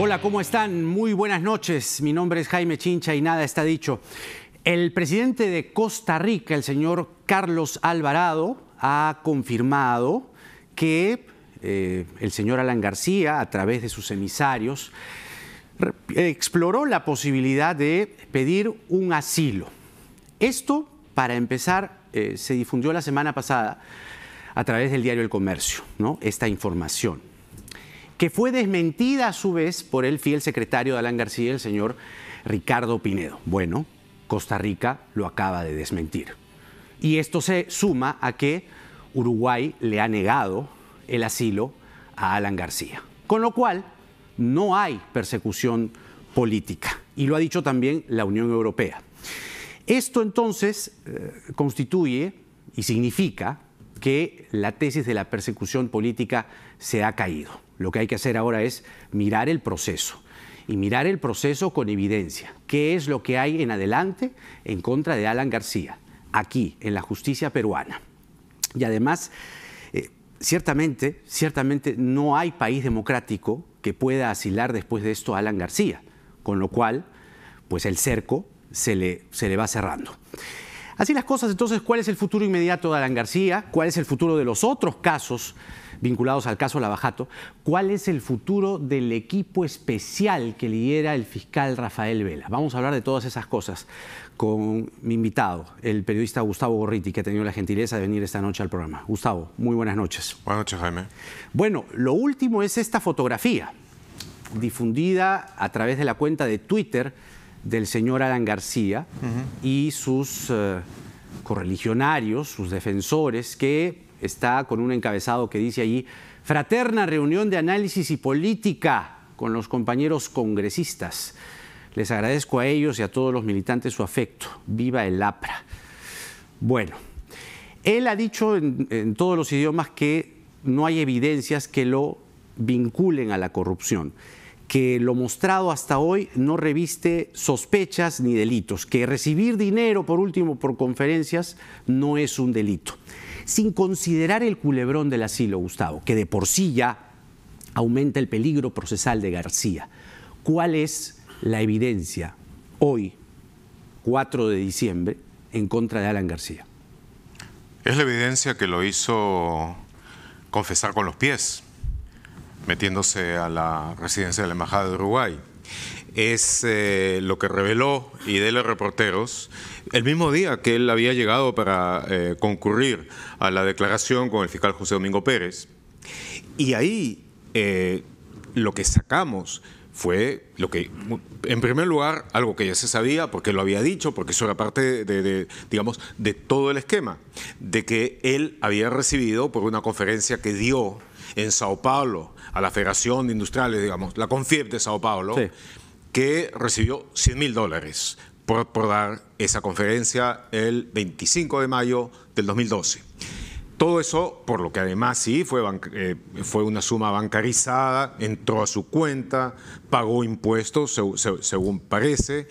Hola, ¿cómo están? Muy buenas noches. Mi nombre es Jaime Chincha y nada está dicho. El presidente de Costa Rica, el señor Carlos Alvarado, ha confirmado que eh, el señor Alan García, a través de sus emisarios, exploró la posibilidad de pedir un asilo. Esto, para empezar, eh, se difundió la semana pasada a través del diario El Comercio, ¿no? esta información que fue desmentida a su vez por el fiel secretario de Alan García, el señor Ricardo Pinedo. Bueno, Costa Rica lo acaba de desmentir. Y esto se suma a que Uruguay le ha negado el asilo a Alan García. Con lo cual, no hay persecución política. Y lo ha dicho también la Unión Europea. Esto entonces eh, constituye y significa que la tesis de la persecución política se ha caído. Lo que hay que hacer ahora es mirar el proceso y mirar el proceso con evidencia. ¿Qué es lo que hay en adelante en contra de Alan García, aquí, en la justicia peruana? Y además, eh, ciertamente, ciertamente no hay país democrático que pueda asilar después de esto a Alan García, con lo cual, pues el cerco se le va cerrando. Así las cosas, entonces, ¿cuál es el futuro inmediato de Alan García? ¿Cuál es el futuro de los otros casos vinculados al caso Lavajato? ¿Cuál es el futuro del equipo especial que lidera el fiscal Rafael Vela? Vamos a hablar de todas esas cosas con mi invitado, el periodista Gustavo Gorriti, que ha tenido la gentileza de venir esta noche al programa. Gustavo, muy buenas noches. Buenas noches, Jaime. Bueno, lo último es esta fotografía difundida a través de la cuenta de Twitter del señor Alan García y sus eh, correligionarios, sus defensores, que está con un encabezado que dice allí, fraterna reunión de análisis y política con los compañeros congresistas. Les agradezco a ellos y a todos los militantes su afecto. Viva el APRA. Bueno, él ha dicho en todos los idiomas que no hay evidencias que lo vinculen a la corrupción que lo mostrado hasta hoy no reviste sospechas ni delitos, que recibir dinero, por último, por conferencias no es un delito. Sin considerar el culebrón del asilo, Gustavo, que de por sí ya aumenta el peligro procesal de García, ¿cuál es la evidencia hoy, 4 de diciembre, en contra de Alan García? Es la evidencia que lo hizo confesar con los pies metiéndose a la residencia de la Embajada de Uruguay. Es eh, lo que reveló Idele Reporteros el mismo día que él había llegado para eh, concurrir a la declaración con el fiscal José Domingo Pérez. Y ahí eh, lo que sacamos fue lo que, en primer lugar, algo que ya se sabía, porque lo había dicho, porque eso era parte de, digamos, de todo el esquema, de que él había recibido por una conferencia que dio en Sao Paulo a la Federación de Industriales, digamos, la CONFIEP de Sao Paulo, que recibió 100 mil dólares por, dar esa conferencia el 25 de mayo del 2012. Todo eso, por lo que además sí fue, eh, fue una suma bancarizada, entró a su cuenta, pagó impuestos, según parece,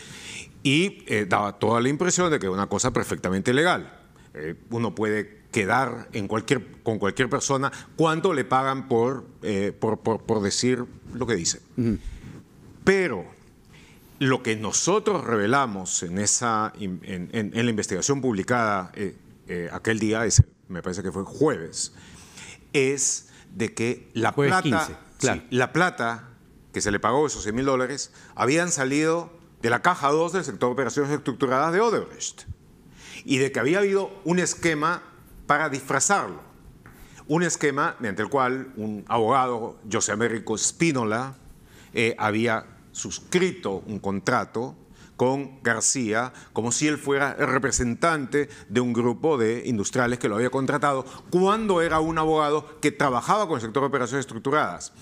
y eh, daba toda la impresión de que era una cosa perfectamente legal. Eh, uno puede quedar con cualquier persona, cuánto le pagan eh, por, decir lo que dice. Pero lo que nosotros revelamos en, esa, en, la investigación publicada eh, eh, aquel día, es me parece que fue jueves, es de que la plata, la plata que se le pagó, esos 100 mil dólares, habían salido de la caja 2 del sector de operaciones estructuradas de Odebrecht y de que había habido un esquema para disfrazarlo. Un esquema mediante el cual un abogado, José Américo Spínola, eh, había suscrito un contrato con García como si él fuera el representante de un grupo de industriales que lo había contratado cuando era un abogado que trabajaba con el sector de operaciones estructuradas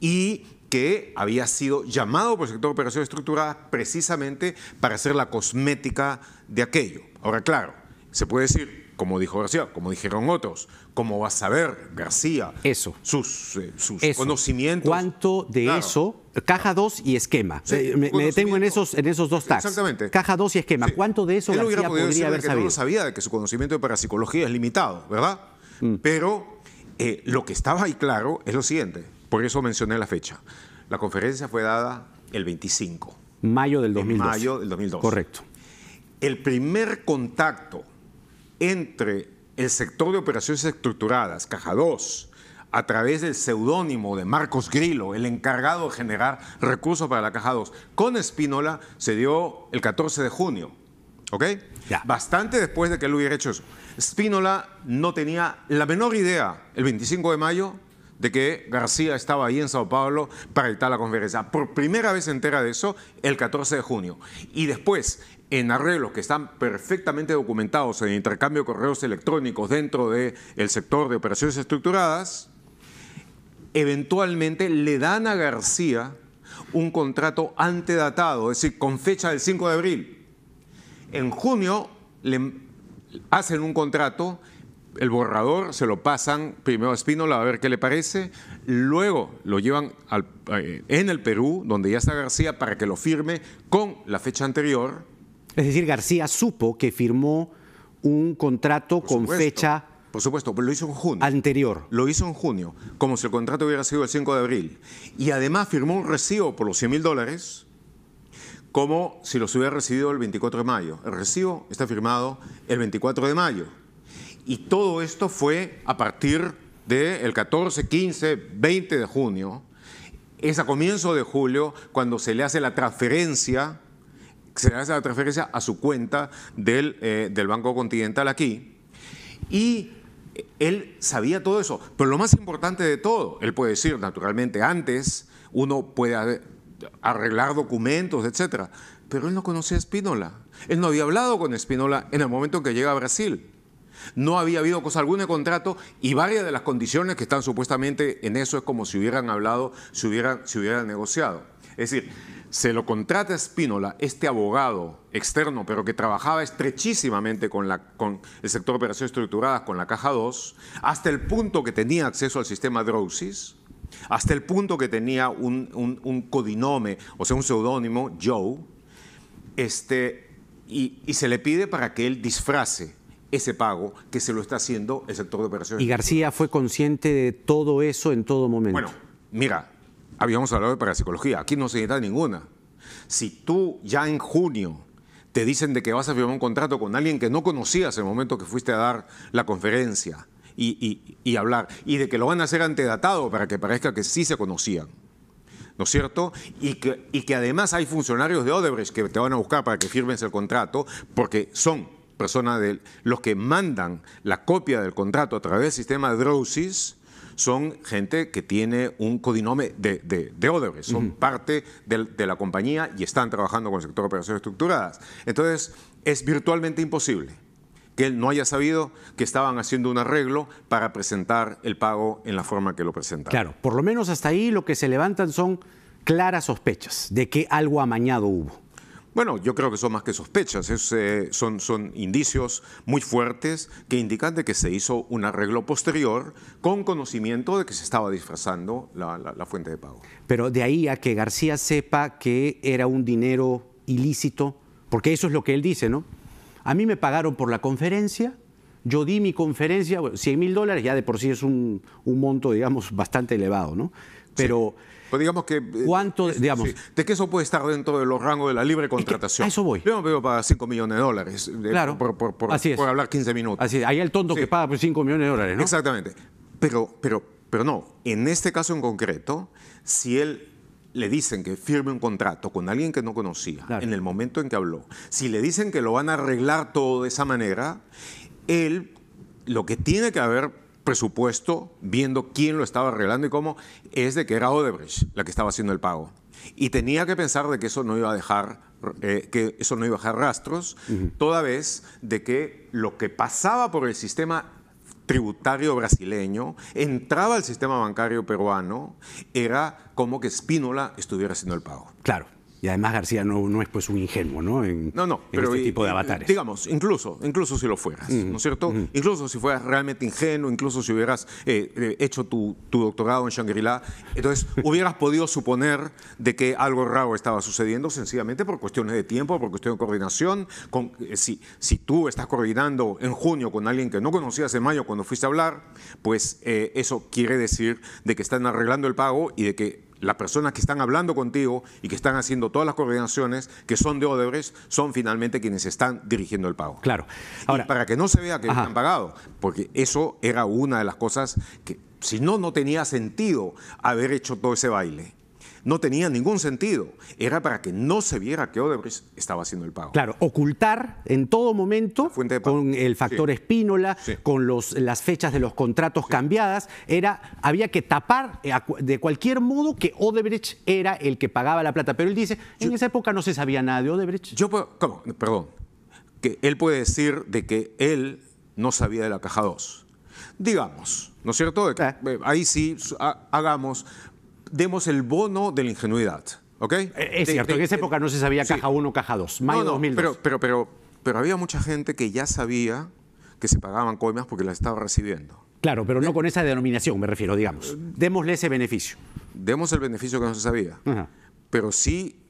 y que había sido llamado por el sector de operaciones estructuradas precisamente para hacer la cosmética de aquello. Ahora, claro, se puede decir, como dijo García, como dijeron otros, cómo va a saber García sus, eh, conocimientos. ¿Cuánto de eso? Caja 2 y esquema. Eh, me, detengo en esos, en esos dos tags. Exactamente. Caja 2 y esquema. ¿Cuánto de eso García podría haber que sabido? No sabía de que su conocimiento de parapsicología es limitado, ¿verdad? Mm. Pero eh, lo que estaba ahí claro es lo siguiente. Por eso mencioné la fecha. La conferencia fue dada el 25. Mayo del 2002. Mayo del 2002. Correcto. El primer contacto entre el sector de operaciones estructuradas, Caja 2, a través del seudónimo de Marcos Grillo, el encargado de generar recursos para la Caja 2, con Espínola se dio el 14 de junio. ¿Ok? Ya. Bastante después de que él hubiera hecho eso. Spínola no tenía la menor idea el 25 de mayo de que García estaba ahí en Sao Paulo para editar la conferencia. Por primera vez se entera de eso el 14 de junio. Y después, en arreglos que están perfectamente documentados en intercambio de correos electrónicos dentro del el sector de operaciones estructuradas, eventualmente le dan a García un contrato antedatado, es decir, con fecha del 5 de abril. En junio le hacen un contrato el borrador se lo pasan primero a Espínola a ver qué le parece, luego lo llevan al, eh, en el Perú, donde ya está García, para que lo firme con la fecha anterior. Es decir, García supo que firmó un contrato con fecha por supuesto, lo hizo en junio. Anterior. Lo hizo en junio, como si el contrato hubiera sido el 5 de abril. Y además firmó un recibo por los 100 mil dólares, como si los hubiera recibido el 24 de mayo. El recibo está firmado el 24 de mayo. Y todo esto fue a partir del 14, 15, 20 de junio. Es a comienzo de julio cuando se le hace la transferencia, se le hace la transferencia a su cuenta del, eh, del Banco Continental aquí. Y él sabía todo eso. Pero lo más importante de todo, él puede decir, naturalmente, antes uno puede arreglar documentos, etcétera. Pero él no conocía a Espínola. Él no había hablado con Espínola en el momento que llega a Brasil no había habido cosa alguna de contrato y varias de las condiciones que están supuestamente en eso es como si hubieran hablado, si hubieran, hubieran negociado. Es decir, se lo contrata a Espínola, este abogado externo, pero que trabajaba estrechísimamente con, el sector de operaciones estructuradas, con la Caja 2, hasta el punto que tenía acceso al sistema Drowsis, hasta el punto que tenía un, un, codinome, o sea, un seudónimo, Joe, este, y, y se le pide para que él disfrace ese pago que se lo está haciendo el sector de operaciones. ¿Y García fue consciente de todo eso en todo momento? Bueno, mira, habíamos hablado de parapsicología, aquí no se necesita ninguna. Si tú ya en junio te dicen de que vas a firmar un contrato con alguien que no conocías en el momento que fuiste a dar la conferencia y, hablar, y de que lo van a hacer antedatado para que parezca que sí se conocían, ¿no es cierto? Y que, y que además hay funcionarios de Odebrecht que te van a buscar para que firmes el contrato porque son persona de los que mandan la copia del contrato a través del sistema Drosis son gente que tiene un codinome de, de, Odebrecht, son parte de, de, la compañía y están trabajando con el sector de operaciones estructuradas. Entonces, es virtualmente imposible que él no haya sabido que estaban haciendo un arreglo para presentar el pago en la forma que lo presentaron. Claro, por lo menos hasta ahí lo que se levantan son claras sospechas de que algo amañado hubo. Bueno, yo creo que son más que sospechas, es, eh, son, son indicios muy fuertes que indican de que se hizo un arreglo posterior con conocimiento de que se estaba disfrazando la, fuente de pago. Pero de ahí a que García sepa que era un dinero ilícito, porque eso es lo que él dice, ¿no? A mí me pagaron por la conferencia, yo di mi conferencia, 100 mil dólares ya de por sí es un, monto, digamos, bastante elevado, ¿no? Pero digamos que... Eh, ¿Cuánto, de qué eso puede estar dentro de los rangos de la libre contratación. a eso voy. Yo me veo para 5 millones de dólares. Eh, por, Así hablar 15 minutos. Así Ahí el tonto que paga por pues, 5 millones de dólares, ¿no? Exactamente. Pero, pero, pero no, en este caso en concreto, si él le dicen que firme un contrato con alguien que no conocía en el momento en que habló, si le dicen que lo van a arreglar todo de esa manera, él lo que tiene que haber presupuesto, viendo quién lo estaba arreglando y cómo, es de que era Odebrecht la que estaba haciendo el pago. Y tenía que pensar de que eso no iba a dejar, eh, que eso no iba a dejar rastros, toda vez de que lo que pasaba por el sistema tributario brasileño, entraba al sistema bancario peruano, era como que Spínola estuviera haciendo el pago. Claro, y además García no, no es pues un ingenuo, ¿no? En, no, no, pero este tipo de avatares. Digamos, incluso, incluso si lo fueras, mm, ¿no es cierto? Mm. Incluso si fueras realmente ingenuo, incluso si hubieras eh, eh, hecho tu, doctorado en Shangri-La, entonces hubieras podido suponer de que algo raro estaba sucediendo sencillamente por cuestiones de tiempo, por cuestiones de coordinación. Con, eh, si, si tú estás coordinando en junio con alguien que no conocías en mayo cuando fuiste a hablar, pues eso quiere decir de que están arreglando el pago y de que las personas que están hablando contigo y que están haciendo todas las coordinaciones que son de Odebrecht son finalmente quienes están dirigiendo el pago. Claro. Ahora, para que no se vea que están han pagado, porque eso era una de las cosas que, si no, no tenía sentido haber hecho todo ese baile no tenía ningún sentido. Era para que no se viera que Odebrecht estaba haciendo el pago. Claro, ocultar en todo momento con el factor espínola, con las fechas de los contratos cambiadas, era, había que tapar eh, de cualquier modo que Odebrecht era el que pagaba la plata. Pero él dice, en esa época no se sabía nada de Odebrecht. Yo, ¿cómo? Perdón. Que él puede decir de que él no sabía de la caja 2 digamos, ¿no es cierto? Ah. Eh, ahí sí, hagamos, demos el bono de la ingenuidad. ¿ok? Eh, es cierto, en esa época no se sabía caja 1, o caja 2, mayo no, Pero, pero, pero, pero había mucha gente que ya sabía que se pagaban coimas porque las estaba recibiendo. Claro, pero no con esa denominación, me refiero, digamos. Eh, Démosle ese beneficio. Demos el beneficio que no se sabía. Pero sí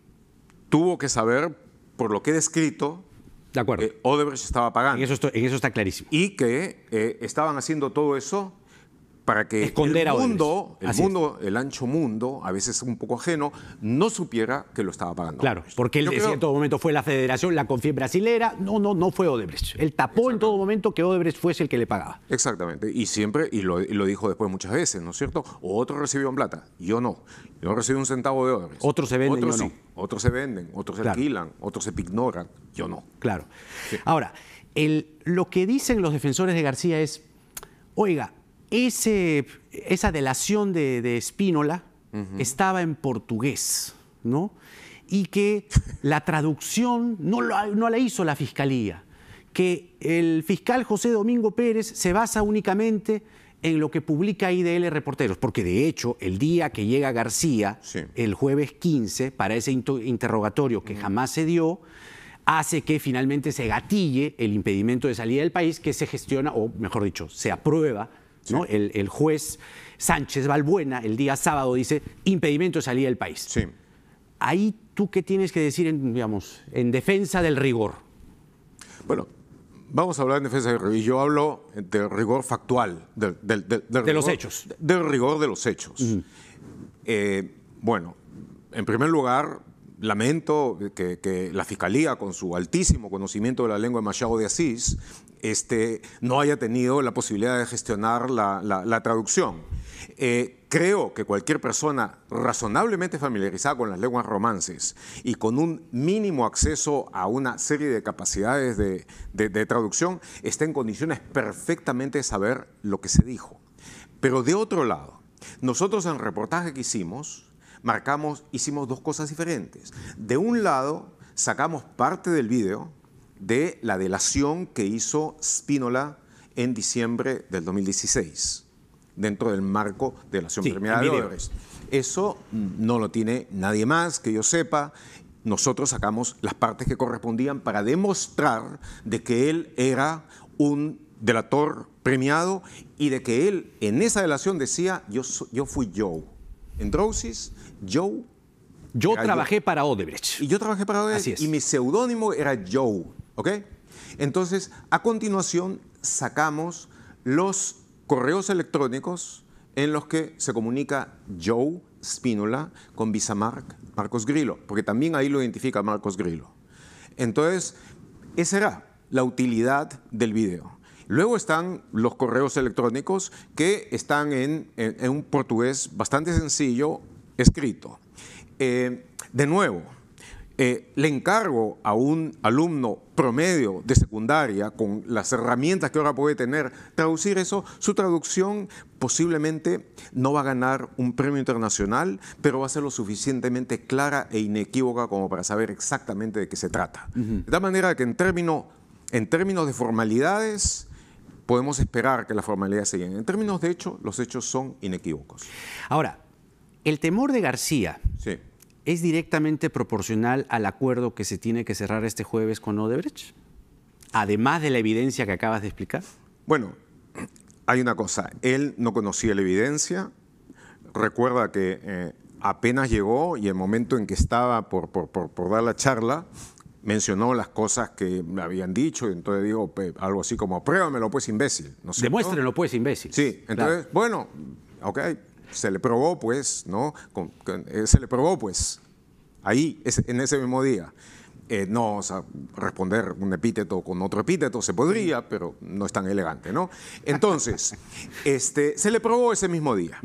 tuvo que saber, por lo que he descrito, de acuerdo. Odebrecht estaba pagando. En eso, en eso, está clarísimo. Y que eh, estaban haciendo todo eso para que el mundo, el, mundo el ancho mundo, a veces un poco ajeno, no supiera que lo estaba pagando. Claro, porque él en todo momento fue la federación, la confía brasilera, no, no, no fue Odebrecht. Él tapó en todo momento que Odebrecht fuese el que le pagaba. Exactamente, y siempre, y lo, dijo después muchas veces, ¿no es cierto? Otros en plata, yo no. Yo no recibí un centavo de Odebrecht. Otros se venden, otros no. Otros se venden, otros se alquilan, otros se pignoran, yo no. Claro. Ahora, lo que dicen los defensores de García es, oiga, esa delación de, Espínola estaba en portugués, ¿no? Y que la traducción no, la hizo la fiscalía, que el fiscal José Domingo Pérez se basa únicamente en lo que publica IDL Reporteros, porque de hecho el día que llega García, el jueves 15, para ese interrogatorio que jamás se dio, hace que finalmente se gatille el impedimento de salida del país que se gestiona, o mejor dicho, se aprueba el, juez Sánchez Balbuena el día sábado dice impedimento de del país. Sí. Ahí tú qué tienes que decir en, digamos, en defensa del rigor. Bueno, vamos a hablar en defensa del rigor. Y yo hablo del rigor factual, del, de los hechos. Del rigor de los hechos. Eh, bueno, en primer lugar, lamento que, la Fiscalía, con su altísimo conocimiento de la lengua de Machado de Asís, este, no haya tenido la posibilidad de gestionar la, traducción. Eh, creo que cualquier persona razonablemente familiarizada con las lenguas romances y con un mínimo acceso a una serie de capacidades de, de traducción está en condiciones perfectamente de saber lo que se dijo. Pero de otro lado, nosotros en el reportaje que hicimos, marcamos, hicimos dos cosas diferentes. De un lado, sacamos parte del video de la delación que hizo Spínola en diciembre del 2016, dentro del marco de la acción premiada de Eso no lo tiene nadie más que yo sepa. Nosotros sacamos las partes que correspondían para demostrar de que él era un delator premiado y de que él en esa delación decía, yo, yo fui Joe en Drosis, Joe. Yo trabajé para Odebrecht. Y yo trabajé para Odebrecht. Y mi seudónimo era Joe. ¿Ok? Entonces, a continuación, sacamos los correos electrónicos en los que se comunica Joe Spínola con Visamark Marcos Grillo, porque también ahí lo identifica Marcos Grillo. Entonces, esa era la utilidad del video. Luego están los correos electrónicos que están en, un portugués bastante sencillo escrito. Eh, de nuevo, eh, le encargo a un alumno promedio de secundaria, con las herramientas que ahora puede tener, traducir eso, su traducción posiblemente no va a ganar un premio internacional, pero va a ser lo suficientemente clara e inequívoca como para saber exactamente de qué se trata. De tal manera que en, término, en términos de formalidades, podemos esperar que las formalidades se En términos de hecho, los hechos son inequívocos. Ahora, el temor de García es directamente proporcional al acuerdo que se tiene que cerrar este jueves con Odebrecht, además de la evidencia que acabas de explicar. Bueno, hay una cosa, él no conocía la evidencia, recuerda que eh, apenas llegó y el momento en que estaba por, por dar la charla, mencionó las cosas que me habían dicho, y entonces digo pues, algo así como, lo pues imbécil. ¿no Demuéstrenlo pues imbécil. Sí, entonces, bueno, ok, se le probó pues, ¿no? Eh, se le probó pues, ahí, en ese mismo día. Eh, no, o sea, responder un epíteto con otro epíteto se podría, pero no es tan elegante, ¿no? Entonces, este, se le probó ese mismo día.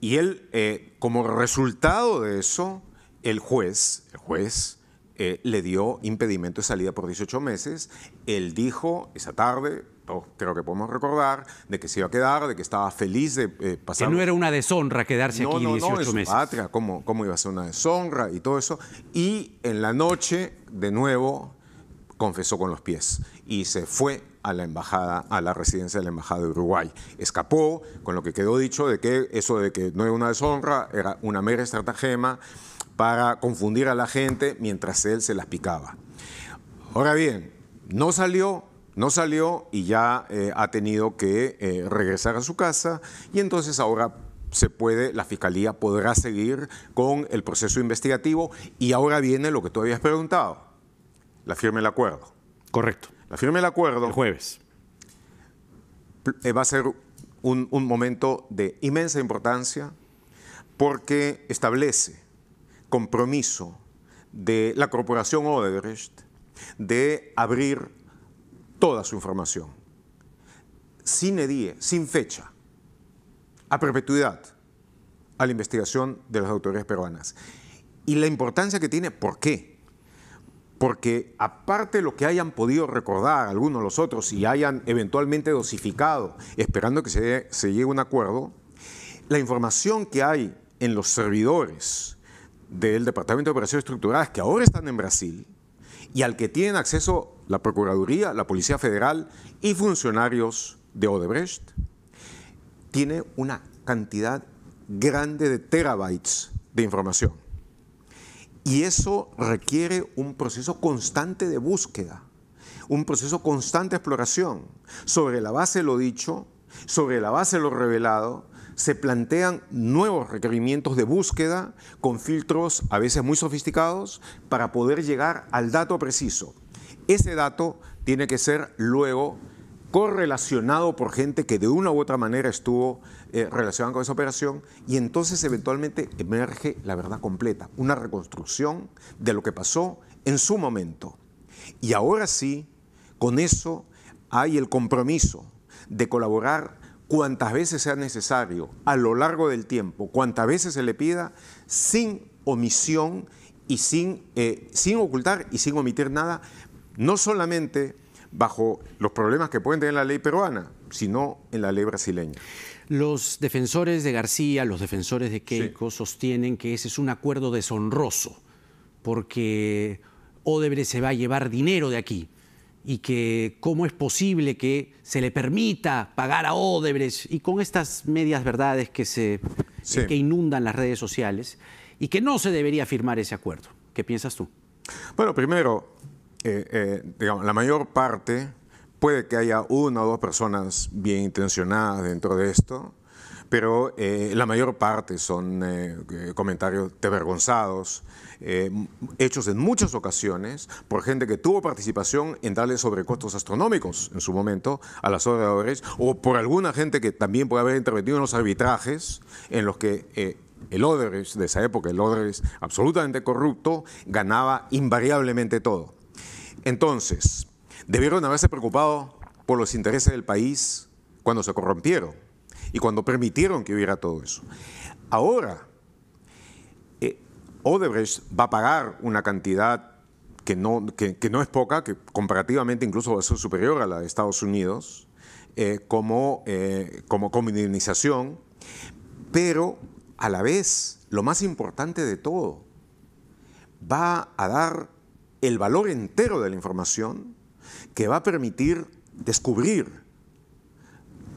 Y él, eh, como resultado de eso, el juez, el juez, eh, le dio impedimento de salida por 18 meses. Él dijo esa tarde, oh, creo que podemos recordar, de que se iba a quedar, de que estaba feliz de eh, pasar. Que no era una deshonra quedarse aquí no, 18 no, en meses. patria, ¿cómo, ¿cómo iba a ser una deshonra y todo eso? Y en la noche, de nuevo, confesó con los pies y se fue a la embajada, a la residencia de la embajada de Uruguay. Escapó con lo que quedó dicho de que eso de que no era una deshonra, era una mera estratagema para confundir a la gente mientras él se las picaba. Ahora bien, no salió, no salió y ya eh, ha tenido que eh, regresar a su casa y entonces ahora se puede, la fiscalía podrá seguir con el proceso investigativo y ahora viene lo que tú habías preguntado, la firma del acuerdo. Correcto. La firma del acuerdo. El jueves. Eh, va a ser un momento de inmensa importancia porque establece compromiso de la corporación Odebrecht de abrir toda su información, sin edie, sin fecha, a perpetuidad, a la investigación de las autoridades peruanas. Y la importancia que tiene, ¿por qué? Porque aparte de lo que hayan podido recordar algunos los otros y hayan eventualmente dosificado, esperando que se, se llegue a un acuerdo, la información que hay en los servidores del Departamento de Operaciones Estructuradas que ahora están en Brasil y al que tienen acceso la Procuraduría, la Policía Federal y funcionarios de Odebrecht, tiene una cantidad grande de terabytes de información. Y eso requiere un proceso constante de búsqueda, un proceso constante de exploración, sobre la base de lo dicho, sobre la base de lo revelado, se plantean nuevos requerimientos de búsqueda con filtros a veces muy sofisticados para poder llegar al dato preciso. Ese dato tiene que ser luego correlacionado por gente que de una u otra manera estuvo eh, relacionada con esa operación y entonces eventualmente emerge la verdad completa, una reconstrucción de lo que pasó en su momento. Y ahora sí, con eso hay el compromiso de colaborar cuantas veces sea necesario a lo largo del tiempo, cuantas veces se le pida, sin omisión y sin, eh, sin ocultar y sin omitir nada, no solamente bajo los problemas que pueden tener la ley peruana, sino en la ley brasileña. Los defensores de García, los defensores de Keiko sostienen que ese es un acuerdo deshonroso, porque Odebrecht se va a llevar dinero de aquí y que cómo es posible que se le permita pagar a Odebrecht y con estas medias verdades que, se, inundan las redes sociales y que no se debería firmar ese acuerdo. ¿Qué piensas tú? Bueno, primero, eh, eh, digamos, la mayor parte puede que haya una o dos personas bien intencionadas dentro de esto, pero eh, la mayor parte son eh, eh, comentarios avergonzados, hechos en muchas ocasiones por gente que tuvo participación en darle sobrecostos astronómicos en su momento a las obras o por alguna gente que también puede haber intervenido en los arbitrajes en los que el Odebrecht de esa época, el Odebrecht absolutamente corrupto, ganaba invariablemente todo. Entonces, debieron haberse preocupado por los intereses del país cuando se corrompieron y cuando permitieron que hubiera todo eso. Ahora, eh, Odebrecht va a pagar una cantidad que no, es poca, que comparativamente incluso va a ser superior a la de Estados Unidos, eh, como, eh, como, como indemnización, pero a la vez, lo más importante de todo, va a dar el valor entero de la información que va a permitir descubrir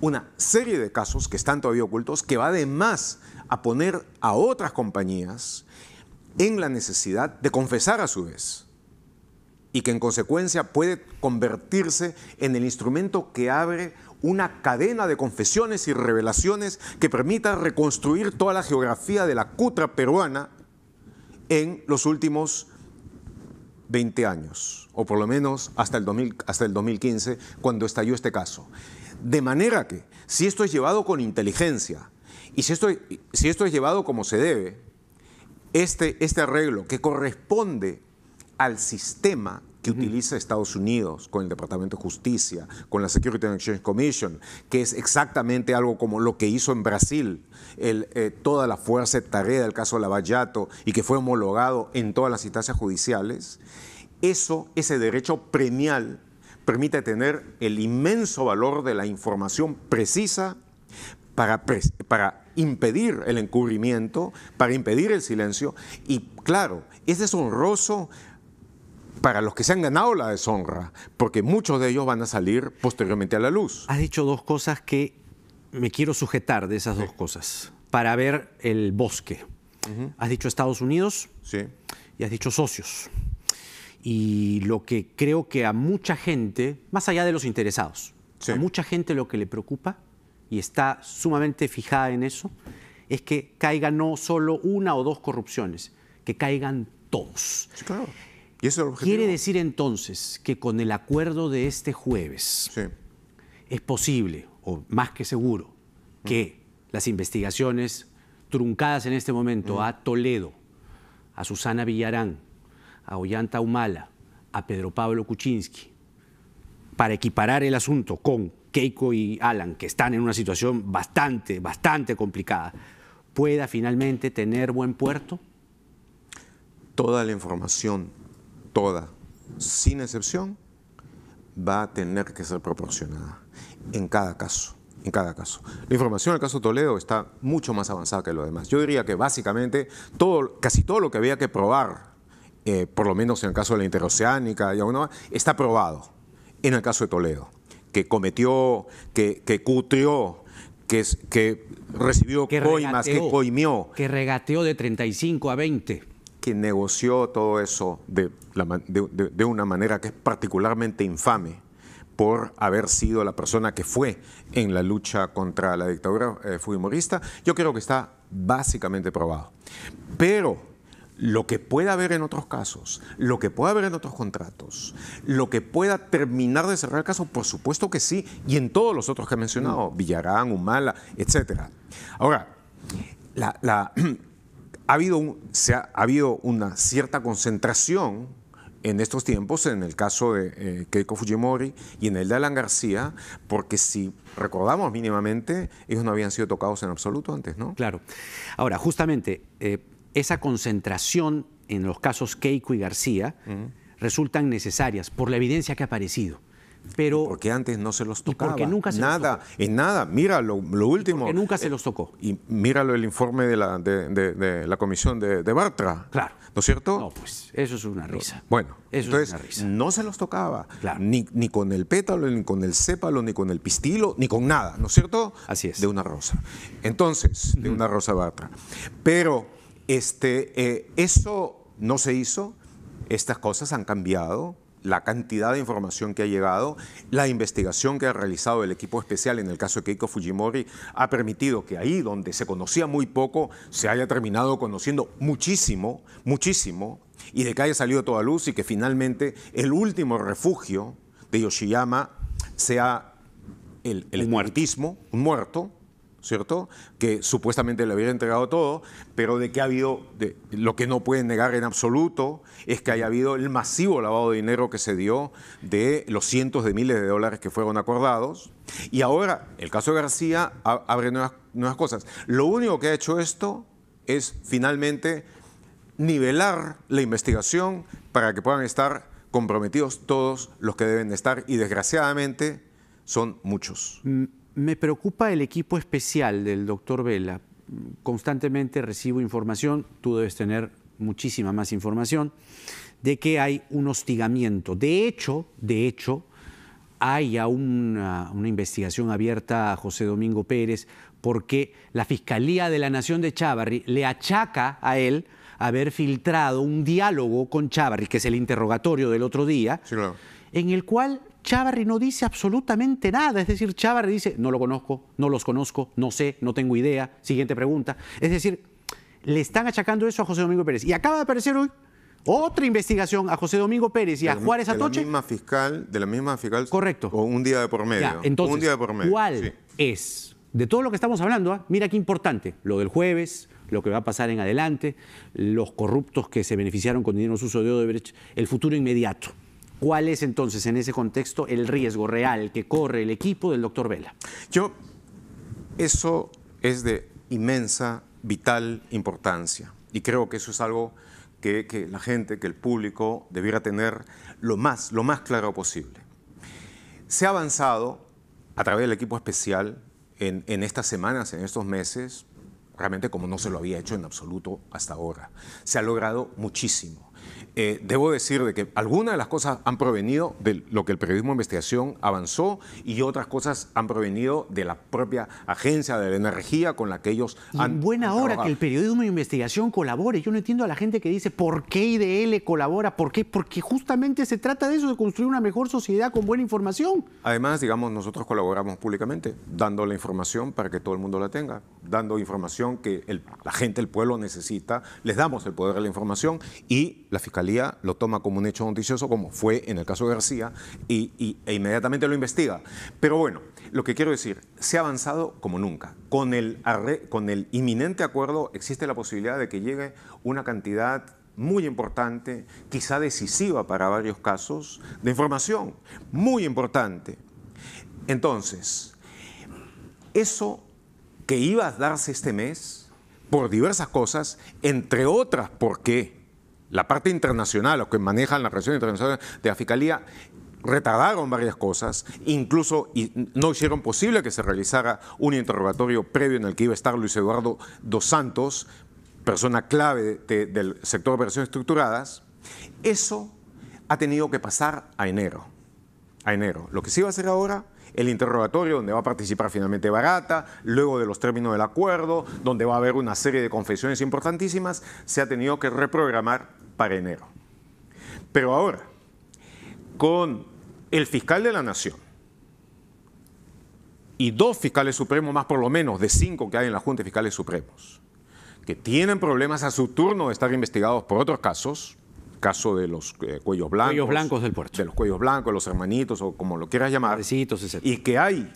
una serie de casos que están todavía ocultos, que va además a poner a otras compañías en la necesidad de confesar a su vez y que en consecuencia puede convertirse en el instrumento que abre una cadena de confesiones y revelaciones que permita reconstruir toda la geografía de la cutra peruana en los últimos 20 años, o por lo menos hasta el, hasta el 2015, cuando estalló este caso. De manera que, si esto es llevado con inteligencia y si esto, si esto es llevado como se debe, este, este arreglo que corresponde al sistema que utiliza Estados Unidos con el Departamento de Justicia, con la Security and Exchange Commission, que es exactamente algo como lo que hizo en Brasil eh, toda la fuerza de tarea del caso Lavallato y que fue homologado en todas las instancias judiciales, eso, ese derecho premial permite tener el inmenso valor de la información precisa para, impedir el encubrimiento, para impedir el silencio. Y claro, es deshonroso para los que se han ganado la deshonra, porque muchos de ellos van a salir posteriormente a la luz. Has dicho dos cosas que me quiero sujetar de esas dos cosas, para ver el bosque. Has dicho Estados Unidos y has dicho socios y lo que creo que a mucha gente, más allá de los interesados, a mucha gente lo que le preocupa y está sumamente fijada en eso, es que caiga no solo una o dos corrupciones, que caigan todos. claro. ¿Y es Quiere decir entonces que con el acuerdo de este jueves es posible, o más que seguro, que mm. las investigaciones truncadas en este momento mm. a Toledo, a Susana Villarán, a Ollanta Humala, a Pedro Pablo Kuczynski, para equiparar el asunto con Keiko y Alan, que están en una situación bastante, bastante complicada, pueda finalmente tener buen puerto? Toda la información, toda, sin excepción, va a tener que ser proporcionada en cada caso. En cada caso. La información del caso Toledo está mucho más avanzada que lo demás. Yo diría que básicamente todo, casi todo lo que había que probar eh, por lo menos en el caso de la interoceánica y está probado en el caso de Toledo, que cometió, que, que cutrió, que, recibió coimas, que coimió. Que regateó de 35 a 20. Que negoció todo eso de, una manera que es particularmente infame por haber sido la persona que fue en la lucha contra la dictadura eh, fujimorista, yo creo que está básicamente probado. Pero lo que pueda haber en otros casos, lo que pueda haber en otros contratos, lo que pueda terminar de cerrar el caso, por supuesto que sí, y en todos los otros que he mencionado, mm. Villarán, Humala, etcétera. Ahora, ha, habido una cierta concentración en estos tiempos, en el caso de eh, Keiko Fujimori y en el de Alan García, porque si recordamos mínimamente, ellos no habían sido tocados en absoluto antes, ¿no? Claro. Ahora, justamente... Eh, esa concentración en los casos Keiko y García resultan necesarias por la evidencia que ha aparecido. Pero, porque antes no se los tocaba. Porque nunca se nada, los en nada. Mira lo, último. que nunca se eh, los tocó. Y míralo el informe de la, de, la comisión de, Bartra. Claro. ¿No es cierto? No, pues eso es una risa. Bueno, eso es una risa. no se los tocaba. Ni, con el pétalo, ni con el cépalo, ni con el pistilo, ni con nada. ¿No es cierto? Así es. De una rosa. Entonces, de una rosa Bartra. Pero este, eh, eso no se hizo, estas cosas han cambiado, la cantidad de información que ha llegado, la investigación que ha realizado el equipo especial en el caso de Keiko Fujimori ha permitido que ahí donde se conocía muy poco se haya terminado conociendo muchísimo, muchísimo, y de que haya salido toda luz y que finalmente el último refugio de Yoshiyama sea el, muertismo, un muerto, ¿cierto? Que supuestamente le había entregado todo, pero de que ha habido, lo que no pueden negar en absoluto es que haya habido el masivo lavado de dinero que se dio de los cientos de miles de dólares que fueron acordados. Y ahora el caso de García abre nuevas, cosas. Lo único que ha hecho esto es finalmente nivelar la investigación para que puedan estar comprometidos todos los que deben estar y desgraciadamente son muchos. Mm, me preocupa el equipo especial del doctor Vela. Constantemente recibo información, tú debes tener muchísima más información, de que hay un hostigamiento. De hecho, de hecho, hay aún una, investigación abierta a José Domingo Pérez porque la Fiscalía de la Nación de Chávarri le achaca a él haber filtrado un diálogo con Chávarri, que es el interrogatorio del otro día, en el cual Chávarri no dice absolutamente nada, es decir, Chávarri dice, no lo conozco, no los conozco, no sé, no tengo idea, siguiente pregunta. Es decir, le están achacando eso a José Domingo Pérez. Y acaba de aparecer hoy otra investigación a José Domingo Pérez y a Juárez Atoche. De la misma fiscal, de la misma fiscal. Correcto. O un día de por medio. un día de por medio. ¿Cuál es? De todo lo que estamos hablando, ¿ah? mira qué importante, lo del jueves, lo que va a pasar en adelante, los corruptos que se beneficiaron con dinero sucio de Odebrecht, el futuro inmediato. ¿Cuál es entonces en ese contexto el riesgo real que corre el equipo del doctor Vela? Yo, eso es de inmensa, vital importancia y creo que eso es algo que, la gente, que el público debiera tener lo más, claro posible. Se ha avanzado a través del equipo especial en estas semanas, en estos meses, realmente como no se lo había hecho en absoluto hasta ahora. Se ha logrado muchísimo eh, debo decir de que algunas de las cosas han provenido de lo que el periodismo de investigación avanzó y otras cosas han provenido de la propia agencia de la energía con la que ellos han. han. buena hora que el periodismo de investigación colabore. Yo no entiendo a la gente que dice por qué IDL colabora, por qué, porque justamente se trata de eso, de construir una mejor sociedad con buena información. Además, digamos, nosotros colaboramos públicamente, dando la información para que todo el mundo la tenga, dando información que la gente, el pueblo necesita, les damos el poder de la información y la Fiscalía lo toma como un hecho noticioso, como fue en el caso de García, y, e inmediatamente lo investiga. Pero bueno, lo que quiero decir, se ha avanzado como nunca. Con el, con el inminente acuerdo existe la posibilidad de que llegue una cantidad muy importante, quizá decisiva para varios casos, de información, muy importante. Entonces, eso que iba a darse este mes, por diversas cosas, entre otras porque la parte internacional, los que manejan la relaciones internacional de la Fiscalía, retardaron varias cosas, incluso no hicieron posible que se realizara un interrogatorio previo en el que iba a estar Luis Eduardo Dos Santos, persona clave del sector de operaciones estructuradas. Eso ha tenido que pasar a enero. A enero. Lo que se iba a hacer ahora el interrogatorio donde va a participar finalmente Barata, luego de los términos del acuerdo, donde va a haber una serie de confesiones importantísimas, se ha tenido que reprogramar para enero. Pero ahora, con el fiscal de la nación y dos fiscales supremos más por lo menos de cinco que hay en la Junta de Fiscales Supremos, que tienen problemas a su turno de estar investigados por otros casos, caso de los eh, cuellos blancos. blancos del puerto. De los cuellos blancos, los hermanitos o como lo quieras llamar. Y que hay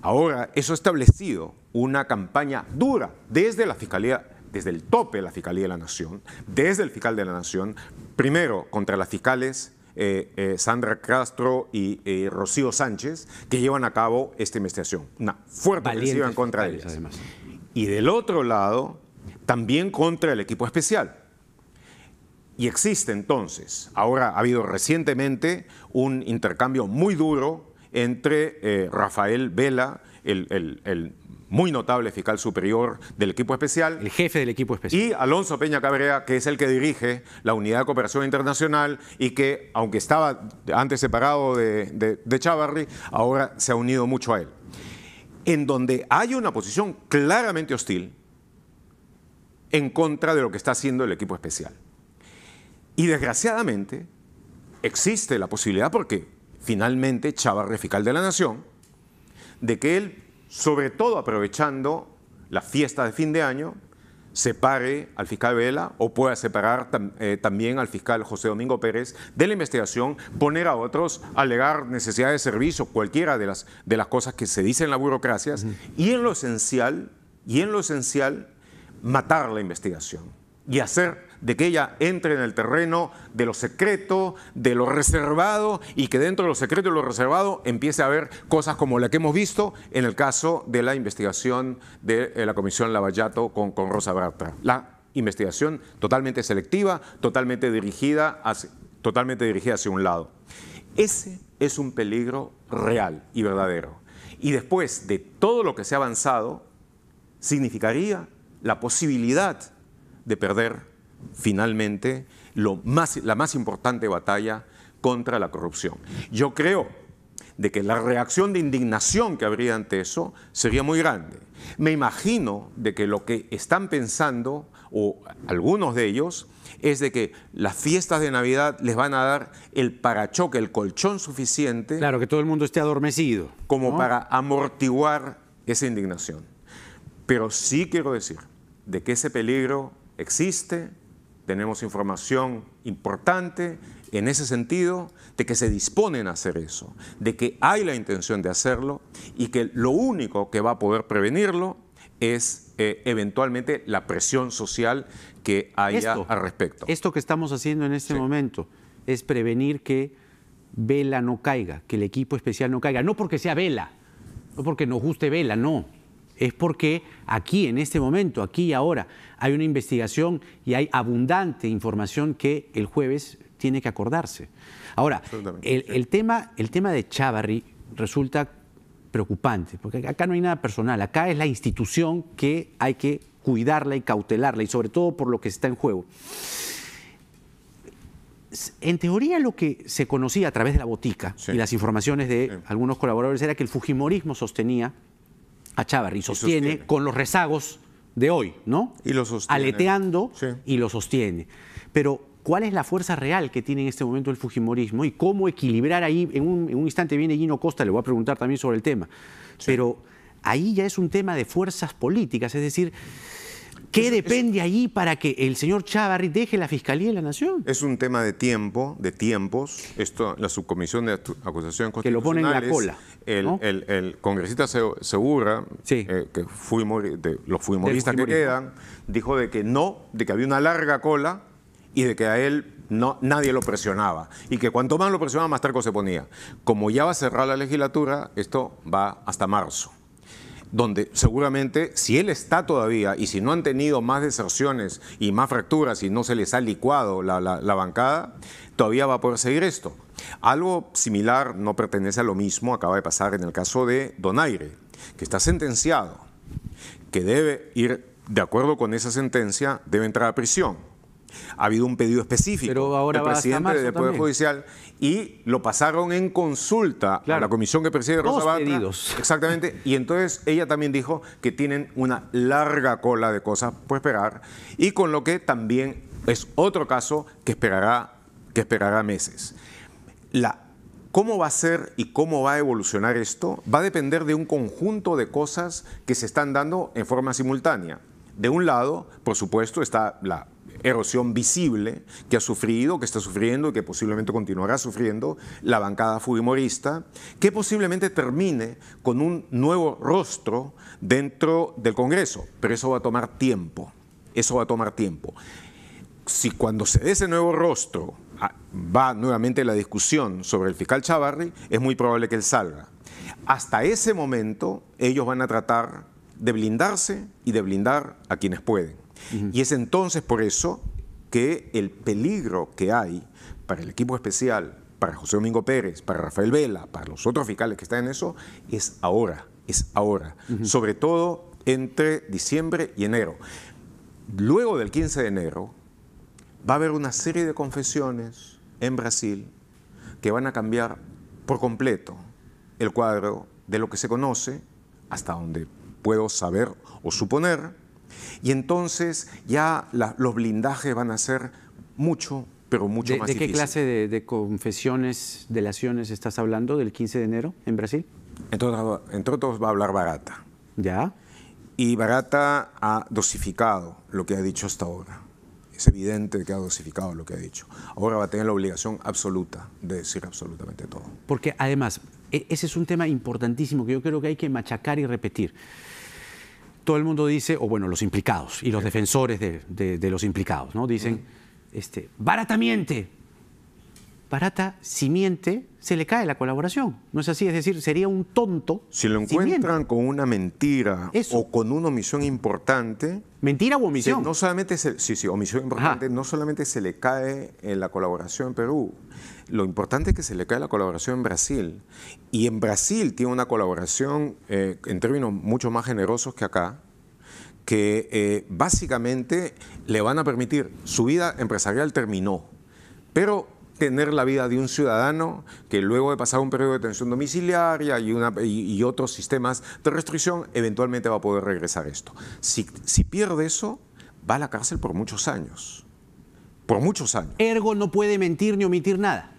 ahora, eso ha establecido una campaña dura desde la Fiscalía desde el tope de la Fiscalía de la Nación, desde el fiscal de la Nación, primero contra las fiscales eh, eh, Sandra Castro y eh, Rocío Sánchez, que llevan a cabo esta investigación. Una fuerte presión contra ellas. Y del otro lado, también contra el equipo especial. Y existe entonces, ahora ha habido recientemente un intercambio muy duro entre Rafael Vela, el, el, el muy notable fiscal superior del equipo especial. El jefe del equipo especial. Y Alonso Peña Cabrera, que es el que dirige la Unidad de Cooperación Internacional y que, aunque estaba antes separado de, de Chavarri, ahora se ha unido mucho a él. En donde hay una posición claramente hostil en contra de lo que está haciendo el equipo especial. Y desgraciadamente existe la posibilidad, porque finalmente Chavarri es fiscal de la Nación, de que él sobre todo aprovechando la fiesta de fin de año, separe al fiscal Vela o pueda separar eh, también al fiscal José Domingo Pérez de la investigación, poner a otros, alegar necesidad de servicio, cualquiera de las, de las cosas que se dicen en la burocracias, y en lo esencial, y en lo esencial, matar la investigación y hacer de que ella entre en el terreno de lo secreto, de lo reservado y que dentro de lo secreto y lo reservado empiece a haber cosas como la que hemos visto en el caso de la investigación de eh, la Comisión Lavallato con, con Rosa Bartra. La investigación totalmente selectiva, totalmente dirigida totalmente dirigida hacia un lado. Ese es un peligro real y verdadero. Y después de todo lo que se ha avanzado, significaría la posibilidad de perder finalmente la más importante batalla contra la corrupción. Yo creo de que la reacción de indignación que habría ante eso sería muy grande. Me imagino de que lo que están pensando, o algunos de ellos, es de que las fiestas de Navidad les van a dar el parachoque, el colchón suficiente. Claro, que todo el mundo esté adormecido. Como para amortiguar esa indignación. Pero sí quiero decir de que ese peligro existe, tenemos información importante en ese sentido de que se disponen a hacer eso, de que hay la intención de hacerlo y que lo único que va a poder prevenirlo es eh, eventualmente la presión social que haya al respecto. Esto que estamos haciendo en este momento es prevenir que Vela no caiga, que el equipo especial no caiga, no porque sea Vela, no porque nos guste Vela, no es porque aquí, en este momento, aquí y ahora, hay una investigación y hay abundante información que el jueves tiene que acordarse. Ahora, el, tema, el tema de Chavarri resulta preocupante, porque acá no hay nada personal, acá es la institución que hay que cuidarla y cautelarla, y sobre todo por lo que está en juego. En teoría lo que se conocía a través de la botica y las informaciones de algunos colaboradores era que el Fujimorismo sostenía a Chávarri. Y sostiene, con los rezagos de hoy, ¿no? Y lo sostiene. Aleteando y lo sostiene. Pero, ¿cuál es la fuerza real que tiene en este momento el Fujimorismo y cómo equilibrar ahí? En un, instante viene Gino Costa, le voy a preguntar también sobre el tema. Pero ahí ya es un tema de fuerzas políticas, es decir ¿Qué depende ahí para que el señor Chávarri deje la Fiscalía de la Nación? Es un tema de tiempo, de tiempos. Esto, la subcomisión de acusaciones constitucionales... Que lo pone en la cola. El, congresista Segura, eh, que fuimos de los fuimoristas que quedan, dijo de que no, de que había una larga cola y de que a él no, nadie lo presionaba. Y que cuanto más lo presionaba, más terco se ponía. Como ya va a cerrar la legislatura, esto va hasta marzo donde seguramente si él está todavía y si no han tenido más deserciones y más fracturas y no se les ha licuado la, bancada, todavía va a poder seguir esto. Algo similar no pertenece a lo mismo, acaba de pasar en el caso de Donaire, que está sentenciado, que debe ir, de acuerdo con esa sentencia, debe entrar a prisión ha habido un pedido específico del presidente del Poder Judicial y lo pasaron en consulta a la comisión que preside Rosa Dos Exactamente. Y entonces ella también dijo que tienen una larga cola de cosas por esperar y con lo que también es otro caso que esperará, que esperará meses. La ¿Cómo va a ser y cómo va a evolucionar esto? Va a depender de un conjunto de cosas que se están dando en forma simultánea de un lado, por supuesto, está la erosión visible que ha sufrido, que está sufriendo y que posiblemente continuará sufriendo la bancada fujimorista, que posiblemente termine con un nuevo rostro dentro del Congreso, pero eso va a tomar tiempo, eso va a tomar tiempo. Si cuando se dé ese nuevo rostro ah, va nuevamente la discusión sobre el fiscal Chavarri, es muy probable que él salga. Hasta ese momento ellos van a tratar de blindarse y de blindar a quienes pueden. Y es entonces por eso que el peligro que hay para el equipo especial, para José Domingo Pérez, para Rafael Vela, para los otros fiscales que están en eso, es ahora, es ahora, sobre todo entre diciembre y enero. Luego del 15 de enero va a haber una serie de confesiones en Brasil que van a cambiar por completo el cuadro de lo que se conoce hasta donde puedo saber o suponer, y entonces ya los blindajes van a ser mucho, pero mucho más difíciles. ¿De qué clase de, de, confesiones, delaciones estás hablando del 15 de enero en Brasil? entre otros va a hablar Barata. ¿Ya? Y Barata ha dosificado lo que ha dicho hasta ahora. Es evidente que ha dosificado lo que ha dicho. Ahora va a tener la obligación absoluta de decir absolutamente todo. Porque además, e, ese es un tema importantísimo que yo creo que hay que machacar y repetir. Todo el mundo dice, o bueno, los implicados y los defensores de, los implicados, ¿no? Dicen, este, Barata, si miente, se le cae la colaboración. No es así, es decir, sería un tonto. Si lo encuentran con una mentira o con una omisión importante. Mentira o omisión. no solamente sí, sí, omisión importante, no solamente se le cae eh, la colaboración en Perú. Lo importante es que se le cae la colaboración en Brasil. Y en Brasil tiene una colaboración eh, en términos mucho más generosos que acá que eh, básicamente le van a permitir, su vida empresarial terminó, pero tener la vida de un ciudadano que luego de pasar un periodo de detención domiciliaria y, otros sistemas de restricción, eventualmente va a poder regresar esto. Si, pierde eso, va a la cárcel por muchos años. Por muchos años. Ergo no puede mentir ni omitir nada.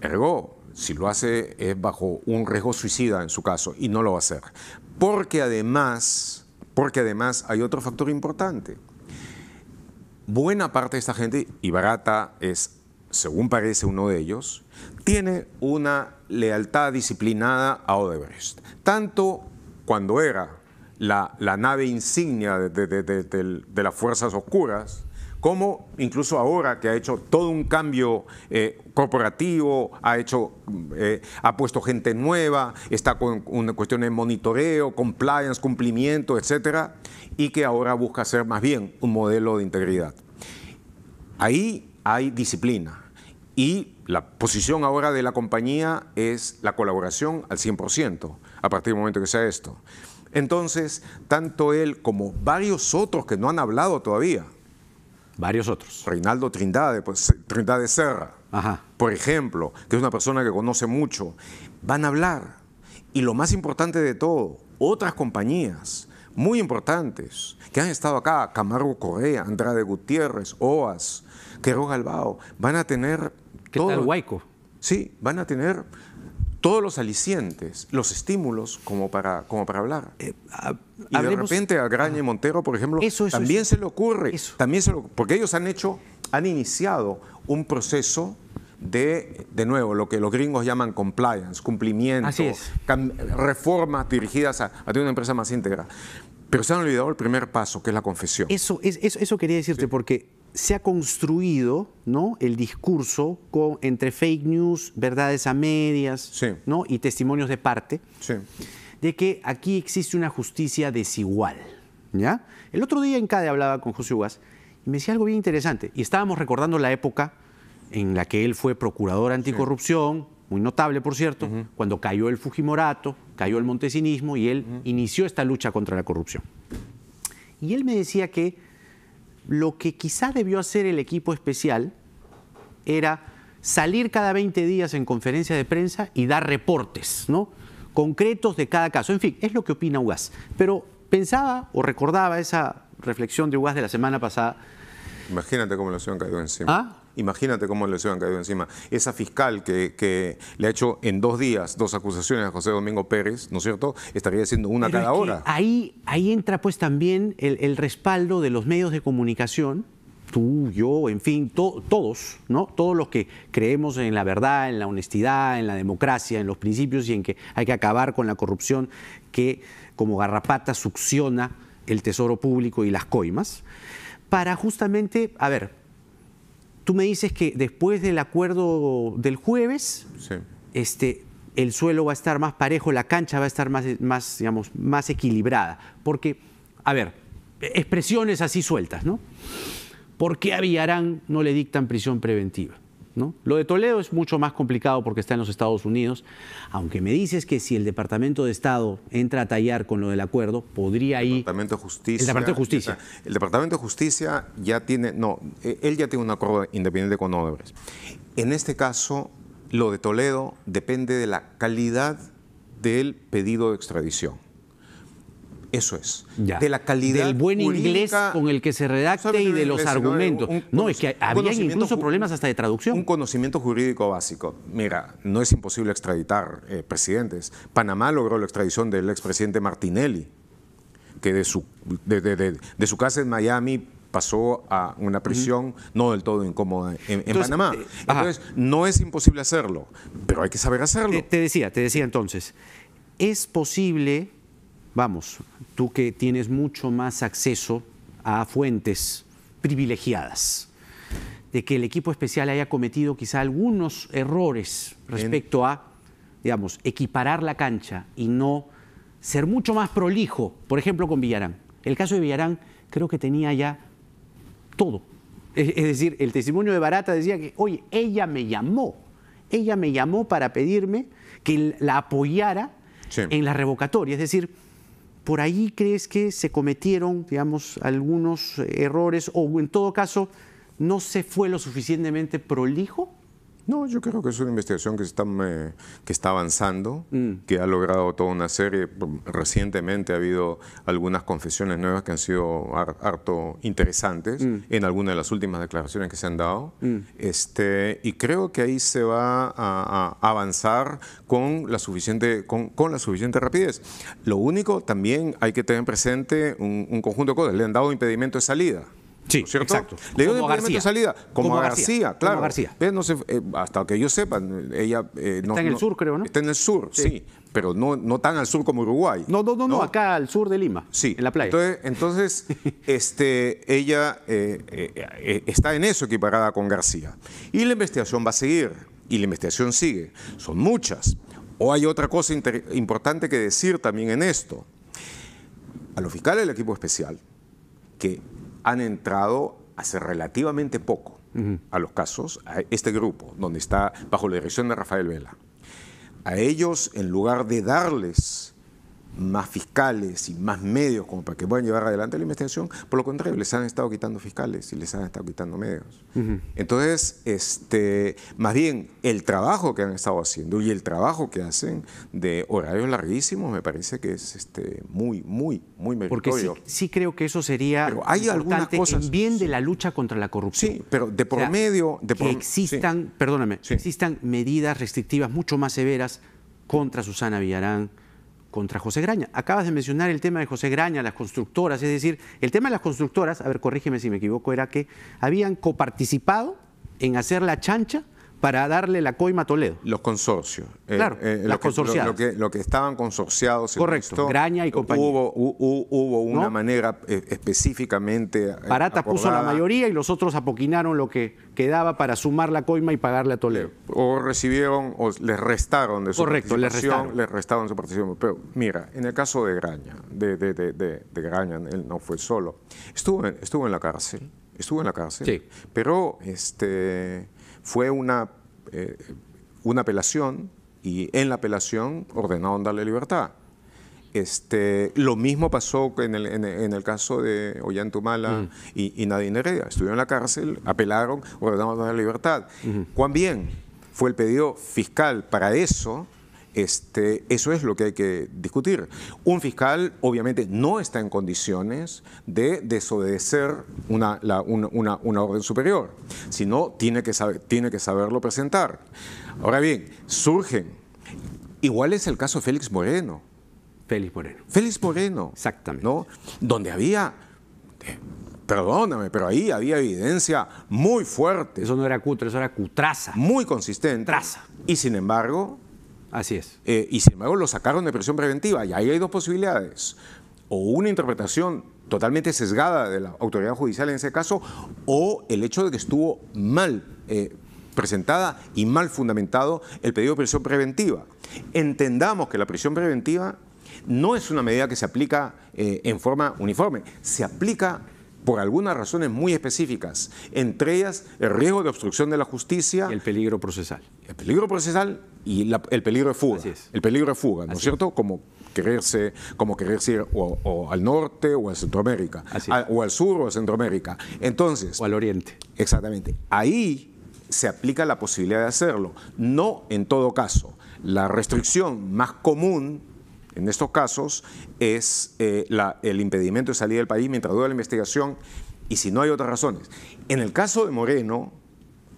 Ergo, si lo hace es bajo un riesgo suicida en su caso y no lo va a hacer. Porque además, porque además hay otro factor importante. Buena parte de esta gente, y barata es según parece uno de ellos, tiene una lealtad disciplinada a Odebrecht. Tanto cuando era la, nave insignia de, las fuerzas oscuras, como incluso ahora que ha hecho todo un cambio eh, corporativo, ha, hecho, eh, ha puesto gente nueva, está con una cuestión de monitoreo, compliance, cumplimiento, etc. y que ahora busca ser más bien un modelo de integridad. Ahí hay disciplina, y la posición ahora de la compañía es la colaboración al 100%, a partir del momento que sea esto. Entonces, tanto él como varios otros que no han hablado todavía. Varios otros. Reinaldo Trindade, pues, Trindade Serra, por ejemplo, que es una persona que conoce mucho, van a hablar. Y lo más importante de todo, otras compañías muy importantes que han estado acá, Camargo Correa, Andrade Gutiérrez, OAS, Quero Galbao, van a tener todo, Sí, van a tener todos los alicientes, los estímulos como para, como para hablar. Eh, ah, y de repente a y Montero, por ejemplo, también, se se ocurre, también le ocurre, porque ellos han hecho, han iniciado un proceso de, de nuevo, lo que los gringos llaman compliance, cumplimiento, reformas dirigidas a, tener una empresa más íntegra. Pero se han olvidado el primer paso, que es la confesión. Eso, es, eso, quería decirte, porque se ha construido ¿no? el discurso con, entre fake news, verdades a medias ¿no? y testimonios de parte, de que aquí existe una justicia desigual. ¿ya? El otro día en CADE hablaba con José Ugas y me decía algo bien interesante. Y estábamos recordando la época en la que él fue procurador anticorrupción, muy notable por cierto, cuando cayó el Fujimorato, cayó el montesinismo y él inició esta lucha contra la corrupción. Y él me decía que lo que quizá debió hacer el equipo especial era salir cada 20 días en conferencias de prensa y dar reportes, ¿no? Concretos de cada caso. En fin, es lo que opina UGAS. Pero pensaba o recordaba esa reflexión de UGAS de la semana pasada. Imagínate cómo la han caído encima. ¿Ah? Imagínate cómo le han caído encima. Esa fiscal que, le ha hecho en dos días dos acusaciones a José Domingo Pérez, ¿no es cierto? Estaría haciendo una cada hora. Ahí, entra pues también el, respaldo de los medios de comunicación, tú, yo, en fin, todos, ¿no? Todos los que creemos en la verdad, en la honestidad, en la democracia, en los principios y en que hay que acabar con la corrupción que como garrapata succiona el tesoro público y las coimas, para justamente, a ver, tú me dices que después del acuerdo del jueves, este, el suelo va a estar más parejo, la cancha va a estar más, más, digamos, más equilibrada. Porque, a ver, expresiones así sueltas, ¿no? ¿Por qué a Villarán no le dictan prisión preventiva? Lo de Toledo es mucho más complicado porque está en los Estados Unidos, aunque me dices que si el Departamento de Estado entra a tallar con lo del acuerdo, podría ir... Departamento de Justicia, el Departamento de Justicia. El Departamento de Justicia ya tiene, no, e, él ya tiene un acuerdo independiente con Odebrecht. En este caso, lo de Toledo depende de la calidad del pedido de extradición. Eso es. De la calidad. Del buen inglés con el que se redacte y de los argumentos. No, es que había incluso problemas hasta de traducción. Un conocimiento jurídico básico. Mira, no es imposible extraditar eh, presidentes. Panamá logró la extradición del expresidente Martinelli, que de su, de, su casa en Miami pasó a una prisión no del todo incómoda en, Panamá. Eh, entonces, no es imposible hacerlo, pero hay que saber hacerlo. Eh, te decía, te decía entonces, es posible vamos, tú que tienes mucho más acceso a fuentes privilegiadas, de que el equipo especial haya cometido quizá algunos errores respecto a, digamos, equiparar la cancha y no ser mucho más prolijo, por ejemplo, con Villarán. El caso de Villarán creo que tenía ya todo. Es, decir, el testimonio de Barata decía que, oye, ella me llamó, ella me llamó para pedirme que la apoyara en la revocatoria. Es decir, por ahí crees que se cometieron, digamos, algunos errores o en todo caso no se fue lo suficientemente prolijo? No, yo creo que es una investigación que está, que está avanzando, mm. que ha logrado toda una serie. Recientemente ha habido algunas confesiones nuevas que han sido harto interesantes mm. en algunas de las últimas declaraciones que se han dado. Mm. Este, y creo que ahí se va a, avanzar con la, suficiente, con, la suficiente rapidez. Lo único también hay que tener presente un conjunto de cosas. Le han dado impedimento de salida. Sí, exacto. Le dio impedimento de salida, como, a García, claro. Como García. No eh, hasta que yo sepa, ella... Eh, está en el sur, creo, ¿no? Está en el sur, sí, pero no, no tan al sur como Uruguay. No, no, no, acá al sur de Lima, sí. en la playa. Entonces, este, ella eh, está en eso equiparada con García. Y la investigación va a seguir, y la investigación sigue. Son muchas. O hay otra cosa importante que decir también en esto. A los fiscales del equipo especial, que han entrado hace relativamente poco a los casos, a este grupo, donde está bajo la dirección de Rafael Vela. A ellos, en lugar de darles más fiscales y más medios como para que puedan llevar adelante la investigación. Por lo contrario, les han estado quitando fiscales y les han estado quitando medios. Entonces, este, más bien, el trabajo que han estado haciendo y el trabajo que hacen de horarios larguísimos me parece que es este, muy, muy, muy meritorio. Porque sí, creo que eso sería pero hay algunas cosas, bien de la lucha contra la corrupción. Sí, pero de por medio... De que existan, perdóname, existan medidas restrictivas mucho más severas contra Susana Villarán, contra José Graña. Acabas de mencionar el tema de José Graña, las constructoras, es decir, el tema de las constructoras, a ver, corrígeme si me equivoco, era que habían coparticipado en hacer la chancha para darle la coima a Toledo. Los consorcios. Eh, claro, eh, Lo, que, estaban consorciados. Correcto, Graña y compañía. Hubo, una manera eh, específicamente eh, Parata puso la mayoría y los otros apoquinaron lo que quedaba para sumar la coima y pagarle a Toledo. O recibieron, o les restaron de su Correcto, participación. Correcto, les restaron. Les su participación. Pero mira, en el caso de Graña, de, Graña, él no fue solo. Estuvo, estuvo en la cárcel, estuvo en la cárcel. Sí. Pero, este fue una, eh, una apelación y en la apelación ordenaron darle libertad. Este, lo mismo pasó en el, caso de Ollantumala y, Nadine Heredia. Estuvieron en la cárcel, apelaron, ordenaron darle libertad. ¿Cuán bien fue el pedido fiscal para eso? Este, eso es lo que hay que discutir. Un fiscal obviamente no está en condiciones de desobedecer una, orden superior, sino tiene que, saberlo presentar. Ahora bien, surgen. Igual es el caso de Félix Moreno. Félix Moreno. Félix Moreno. Exactamente. ¿no? Donde había... Eh, perdóname, pero ahí había evidencia muy fuerte. Eso no era cutre, eso era cutraza. Muy consistente. Traza. Y sin embargo, Así es. Eh, y sin embargo lo sacaron de prisión preventiva. Y ahí hay dos posibilidades. O una interpretación totalmente sesgada de la autoridad judicial en ese caso, o el hecho de que estuvo mal eh, presentada y mal fundamentado el pedido de prisión preventiva. Entendamos que la prisión preventiva no es una medida que se aplica eh, en forma uniforme, se aplica por algunas razones muy específicas, entre ellas el riesgo de obstrucción de la justicia. Y el peligro procesal. El peligro procesal y el peligro de fuga. El peligro de fuga, ¿no es cierto? Como quererse, como ir o, al norte o a Centroamérica, o al sur o a Centroamérica. Entonces. O al oriente. Exactamente. Ahí se aplica la posibilidad de hacerlo. No en todo caso. La restricción más común en estos casos es eh, el impedimento de salir del país mientras dura la investigación y si no hay otras razones. En el caso de Moreno,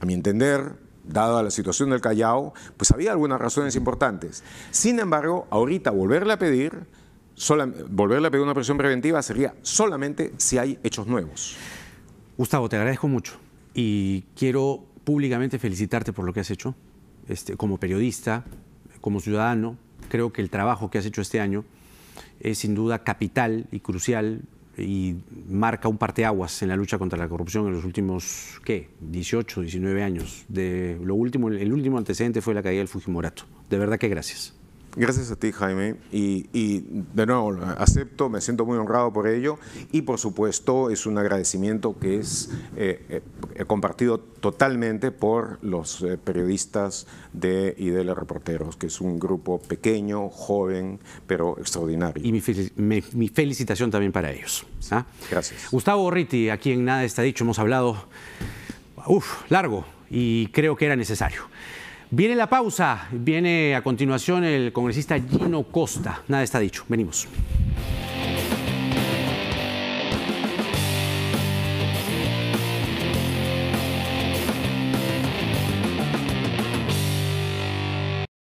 a mi entender, dada la situación del Callao, pues había algunas razones importantes. Sin embargo, ahorita volverle a pedir, volverle a pedir una presión preventiva sería solamente si hay hechos nuevos. Gustavo, te agradezco mucho y quiero públicamente felicitarte por lo que has hecho, este, como periodista, como ciudadano. Creo que el trabajo que has hecho este año es sin duda capital y crucial y marca un parteaguas en la lucha contra la corrupción en los últimos, ¿qué? 18, 19 años. lo último, el último antecedente fue la caída del Fujimorato. De verdad que gracias. Gracias a ti, Jaime. Y, de nuevo, acepto, me siento muy honrado por ello. Y por supuesto, es un agradecimiento que es eh, eh, compartido totalmente por los eh, periodistas de y de reporteros, que es un grupo pequeño, joven, pero extraordinario. Y mi, felicitación también para ellos. ¿ah? Gracias. Gustavo Ritti, aquí en Nada está dicho, hemos hablado largo y creo que era necesario. Viene la pausa, viene a continuación el congresista Gino Costa. Nada está dicho, venimos.